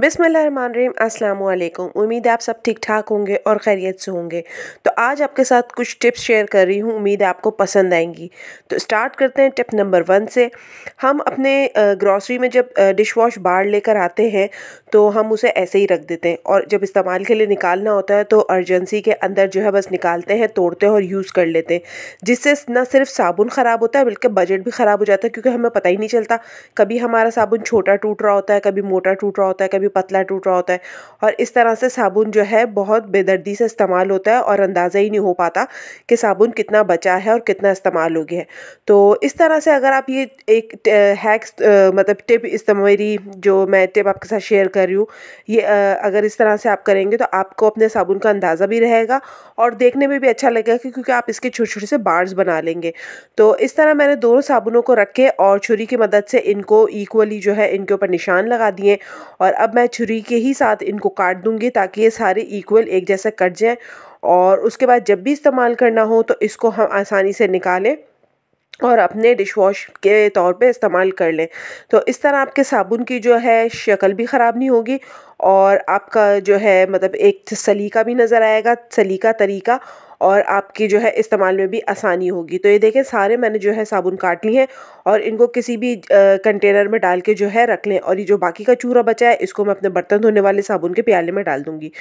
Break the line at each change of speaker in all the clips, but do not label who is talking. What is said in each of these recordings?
बिसमीम असलकुम उम्मीद आप सब ठीक ठाक होंगे और खैरियत से होंगे तो आज आपके साथ कुछ टिप्स शेयर कर रही हूँ उम्मीद आपको पसंद आएंगी तो स्टार्ट करते हैं टिप नंबर वन से हम अपने ग्रॉसरी में जब डिश वॉश बाढ़ लेकर आते हैं तो हम उसे ऐसे ही रख देते हैं और जब इस्तेमाल के लिए निकालना होता है तो अर्जेंसी के अंदर जो है बस निकालते हैं तोड़ते हैं और यूज़ कर लेते हैं जिससे न सिर्फ साबुन ख़राब होता है बल्कि बजट भी ख़राब हो जाता है क्योंकि हमें पता ही नहीं चलता कभी हमारा साबुन छोटा टूट रहा होता है कभी मोटा टूट रहा होता है कभी भी पतला टूट रहा होता है और इस तरह से साबुन जो है बहुत बेदर्दी से इस्तेमाल होता है और अंदाज़ा ही नहीं हो पाता कि साबुन कितना बचा है और कितना इस्तेमाल हो गया है तो इस तरह से अगर आप ये एक हैक्स मतलब टिप इस मेरी जो मैं टिप आपके साथ शेयर कर रही हूँ ये अगर इस तरह से आप करेंगे तो आपको अपने साबुन का अंदाज़ा भी रहेगा और देखने में भी अच्छा लगेगा क्योंकि आप इसके छोटे छोटे से बार्स बना लेंगे तो इस तरह मैंने दोनों साबुनों को रखे और छुरी की मदद से इनको इक्वली जो है इनके ऊपर निशान लगा दिए और अब अब मैं छुरी के ही साथ इनको काट दूँगी ताकि ये सारे इक्वल एक जैसा कट जाए और उसके बाद जब भी इस्तेमाल करना हो तो इसको हम आसानी से निकालें और अपने डिश वॉश के तौर पे इस्तेमाल कर लें तो इस तरह आपके साबुन की जो है शक्ल भी ख़राब नहीं होगी और आपका जो है मतलब एक सलीका भी नज़र आएगा सलीका तरीका और आपकी जो है इस्तेमाल में भी आसानी होगी तो ये देखें सारे मैंने जो है साबुन काट लिए हैं और इनको किसी भी कंटेनर में डाल के जो है रख लें और ये जो बाकी का चूरा बचा है इसको मैं अपने बर्तन धोने वाले साबुन के प्याले में डाल दूँगी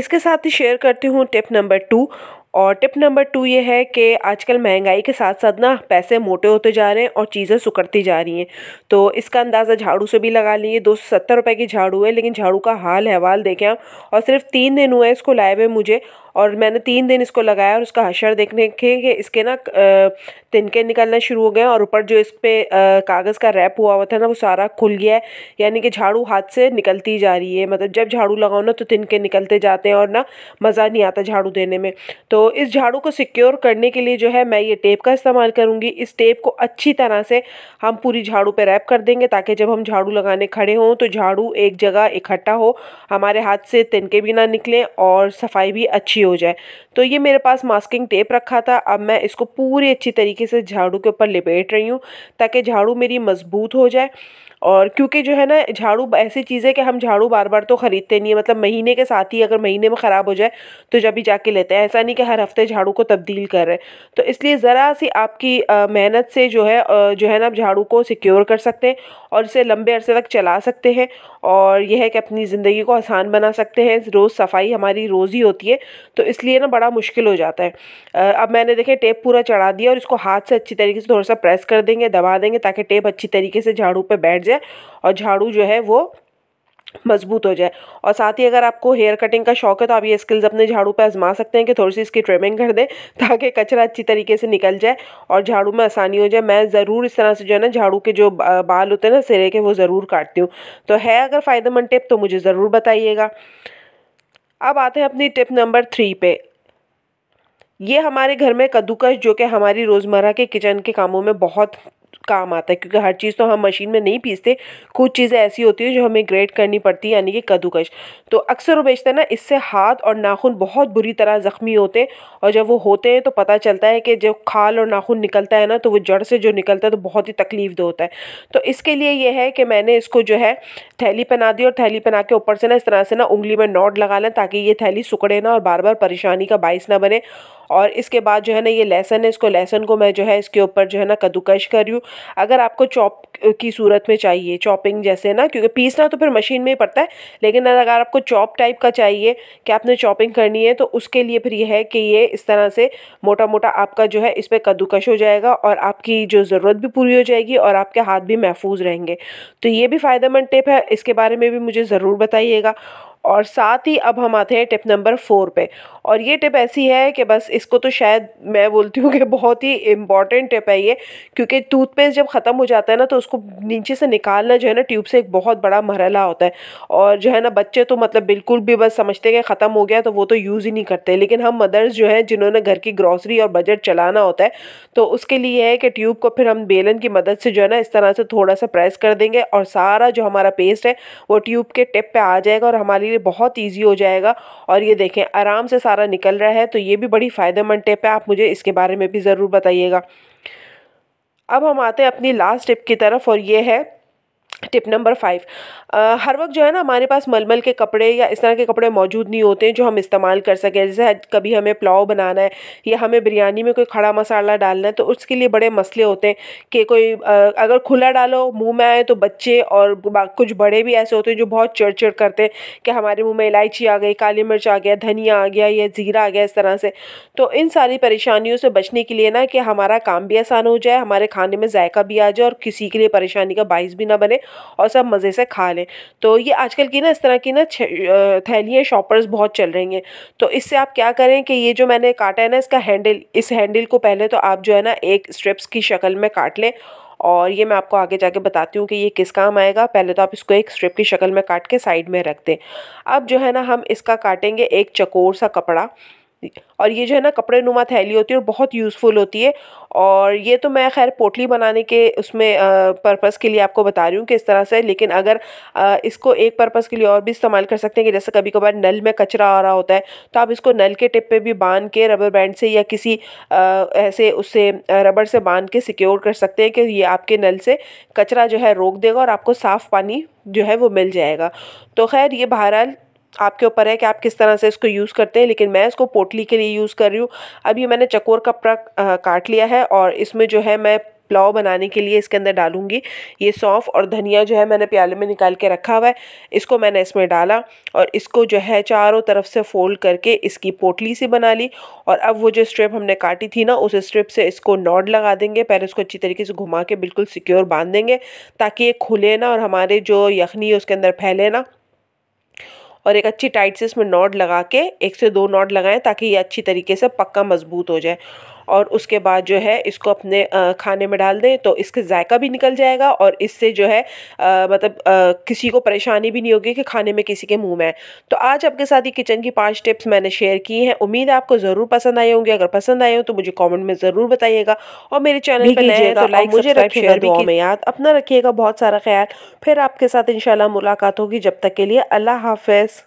इसके साथ ही शेयर करती हूँ टिप नंबर टू और टिप नंबर टू ये है कि आजकल महंगाई के साथ साथ ना पैसे मोटे होते जा रहे हैं और चीज़ें सुकड़ती जा रही हैं तो इसका अंदाज़ा झाड़ू से भी लगा लीजिए दो सौ सत्तर रुपये की झाड़ू है लेकिन झाड़ू का हाल अहवाल देखें आप और सिर्फ तीन दिन हुए इसको लाए हुए मुझे और मैंने तीन दिन इसको लगाया और उसका हशर देखने के कि इसके ना तिनके निकलना शुरू हो गए और ऊपर जो इस पर कागज़ का रैप हुआ हुआ था ना वो सारा खुल गया है यानी कि झाड़ू हाथ से निकलती जा रही है मतलब जब झाड़ू लगाओ ना तो तिनके निकलते जाते हैं और ना मज़ा नहीं आता झाड़ू देने में तो इस झाड़ू को सिक्योर करने के लिए जो है मैं ये टेप का इस्तेमाल करूँगी इस टेप को अच्छी तरह से हम पूरी झाड़ू पर रैप कर देंगे ताकि जब हम झाड़ू लगाने खड़े हों तो झाड़ू एक जगह इकट्ठा हो हमारे हाथ से तिनके भी ना निकलें और सफाई भी अच्छी हो जाए तो ये मेरे पास मास्किंग टेप रखा था अब मैं इसको पूरी अच्छी तरीके से झाड़ू के ऊपर लपेट रही हूँ ताकि झाड़ू मेरी मज़बूत हो जाए और क्योंकि जो है ना झाड़ू ऐसी चीज़ है कि हम झाड़ू बार बार तो ख़रीदते नहीं है मतलब महीने के साथ ही अगर महीने में ख़राब हो जाए तो जब भी जाके लेते हैं ऐसा नहीं कि हर हर हफ्ते झाड़ू को तब्दील कर रहे हैं तो इसलिए ज़रा सी आपकी मेहनत से जो है जो है ना आप झाड़ू को सिक्योर कर सकते हैं और इसे लंबे अरसे तक चला सकते हैं और यह है कि अपनी ज़िंदगी को आसान बना सकते हैं रोज़ सफाई हमारी रोज़ ही होती है तो इसलिए ना बड़ा मुश्किल हो जाता है अब मैंने देखे टेप पूरा चढ़ा दिया और इसको हाथ से अच्छी तरीके से थोड़ा सा प्रेस कर देंगे दबा देंगे ताकि टेप अच्छी तरीके से झाड़ू पर बैठ जाए और झाड़ू जो है वो मजबूत हो जाए और साथ ही अगर आपको हेयर कटिंग का शौक है तो आप ये स्किल्स अपने झाड़ू पे आजमा सकते हैं कि थोड़ी सी इसकी ट्रिमिंग कर दें ताकि कचरा अच्छी तरीके से निकल जाए और झाड़ू में आसानी हो जाए मैं ज़रूर इस तरह से जो है ना झाड़ू के जो बाल होते हैं ना सिरे के वो ज़रूर काटती हूँ तो है अगर फ़ायदेमंद टिप तो मुझे ज़रूर बताइएगा अब आते हैं अपनी टिप नंबर थ्री पे ये हमारे घर में कद्दूकस जो कि हमारी रोज़मर्रा के किचन के कामों में बहुत काम आता है क्योंकि हर चीज़ तो हम मशीन में नहीं पीसते कुछ चीज़ें ऐसी होती हैं जो हमें ग्रेट करनी पड़ती है यानी कि कद्दूकश तो अक्सर वो बेचते हैं ना इससे हाथ और नाखून बहुत बुरी तरह ज़ख्मी होते हैं और जब वो होते हैं तो पता चलता है कि जब खाल और नाखून निकलता है ना तो वो जड़ से जो निकलता है तो बहुत ही तकलीफ दह होता है तो इसके लिए यह है कि मैंने इसको जो है थैली पहना दी और थैली पहना के ऊपर से ना इस तरह से ना उंगली में नोट लगा लें ताकि ये थैली सुकड़े ना और बार बार परेशानी का बायस ना बने और इसके बाद जो है ना ये लहसन है इसको लहसन को मैं जो है इसके ऊपर जो है ना कद्दूकश कर रही हूँ अगर आपको चॉप की सूरत में चाहिए चॉपिंग जैसे ना क्योंकि पीसना तो फिर मशीन में ही पड़ता है लेकिन अगर आपको चॉप टाइप का चाहिए कि आपने चॉपिंग करनी है तो उसके लिए फिर यह है कि ये इस तरह से मोटा मोटा आपका जो है इस पर कद्दूकश हो जाएगा और आपकी जो ज़रूरत भी पूरी हो जाएगी और आपके हाथ भी महफूज रहेंगे तो ये भी फ़ायदेमंद टिप है इसके बारे में भी मुझे ज़रूर बताइएगा और साथ ही अब हम आते हैं टिप नंबर फोर पे और ये टिप ऐसी है कि बस इसको तो शायद मैं बोलती हूँ कि बहुत ही इंपॉर्टेंट टिप है ये क्योंकि टूथपेस्ट जब ख़त्म हो जाता है ना तो उसको नीचे से निकालना जो है ना ट्यूब से एक बहुत बड़ा मरला होता है और जो है ना बच्चे तो मतलब बिल्कुल भी बस समझते हैं कि ख़त्म हो गया तो वो तो यूज़ ही नहीं करते लेकिन हम मदर्स जो हैं जिन्होंने घर की ग्रॉसरी और बजट चलाना होता है तो उसके लिए है कि ट्यूब को फिर हम बेलन की मदद से जो है ना इस तरह से थोड़ा सा प्रेस कर देंगे और सारा जो हमारा पेस्ट है वो ट्यूब के टिप पर आ जाएगा और हमारे लिए बहुत ईजी हो जाएगा और ये देखें आराम से सारा निकल रहा है तो ये भी बड़ी फ़ायदेमंद टिप है आप मुझे इसके बारे में भी ज़रूर बताइएगा अब हम आते हैं अपनी लास्ट टिप की तरफ और ये है टिप नंबर फाइव हर वक्त जो है ना हमारे पास मलमल के कपड़े या इस तरह के कपड़े मौजूद नहीं होते हैं जो हम इस्तेमाल कर सकें जैसे कभी हमें पुलाव बनाना है या हमें बिरयानी में कोई खड़ा मसाला डालना है तो उसके लिए बड़े मसले होते हैं कि कोई आ, अगर खुला डालो मुंह में आए तो बच्चे और कुछ बड़े भी ऐसे होते हैं जो बहुत चिड़चिड़ करते हैं कि हमारे मुँह में इलायची आ गई काली मिर्च आ गया धनिया आ गया या ज़ीरा आ गया इस तरह से तो इन सारी परेशानियों से बचने के लिए ना कि हमारा काम भी आसान हो जाए हमारे खाने में जायका भी आ जाए और किसी के लिए परेशानी का बाइस भी ना बने और सब मज़े से खा लें तो ये आजकल की ना इस तरह की ना थैलियाँ शॉपर्स बहुत चल रही हैं तो इससे आप क्या करें कि ये जो मैंने काटा है ना इसका हैंडल इस हैंडल को पहले तो आप जो है ना एक स्ट्रिप्स की शक्ल में काट लें और ये मैं आपको आगे जाके बताती हूँ कि ये किस काम आएगा पहले तो आप इसको एक स्ट्रिप की शक्ल में काट के साइड में रख दें अब जो है ना हम इसका काटेंगे एक चकोर सा कपड़ा और ये जो है ना कपड़े नुमा थैली होती है और बहुत यूज़फुल होती है और ये तो मैं खैर पोटली बनाने के उसमें पर्पज़ के लिए आपको बता रही हूँ कि इस तरह से लेकिन अगर आ, इसको एक पर्पज़ के लिए और भी इस्तेमाल कर सकते हैं कि जैसे कभी कभार नल में कचरा आ रहा होता है तो आप इसको नल के टिप पे भी बांध के रबर बैंड से या किसी आ, ऐसे उससे रबड़ से बांध के सिक्योर कर सकते हैं कि ये आपके नल से कचरा जो है रोक देगा और आपको साफ़ पानी जो है वो मिल जाएगा तो खैर ये बहरहाल आपके ऊपर है कि आप किस तरह से इसको यूज़ करते हैं लेकिन मैं इसको पोटली के लिए यूज़ कर रही हूँ अभी मैंने चकोर कपड़ा काट लिया है और इसमें जो है मैं पुलाव बनाने के लिए इसके अंदर डालूंगी ये सौंफ और धनिया जो है मैंने प्याले में निकाल के रखा हुआ है इसको मैंने इसमें डाला और इसको जो है चारों तरफ से फोल्ड करके इसकी पोटली सी बना ली और अब वो जो स्ट्रिप हमने काटी थी ना उस स्ट्रिप से इसको नॉड लगा देंगे पहले इसको अच्छी तरीके से घुमा के बिल्कुल सिक्योर बांध देंगे ताकि ये खुले ना और हमारे जो यखनी है उसके अंदर फैले ना और एक अच्छी टाइट से इसमें नॉट लगा के एक से दो नॉट लगाएं ताकि ये अच्छी तरीके से पक्का मजबूत हो जाए और उसके बाद जो है इसको अपने खाने में डाल दें तो इसके जायका भी निकल जाएगा और इससे जो है मतलब किसी को परेशानी भी नहीं होगी कि खाने में किसी के मुंह में तो आज आपके साथ ये किचन की पांच टिप्स मैंने शेयर की हैं उम्मीद है आपको ज़रूर पसंद आए होंगे अगर पसंद आए हो तो मुझे कॉमेंट में ज़रूर बताइएगा और मेरे चैनल पर तो तो लाइक मुझे शेयर में याद अपना रखिएगा बहुत सारा ख्याल फिर आपके साथ इन मुलाकात होगी जब तक के लिए अल्लाह हाफिज़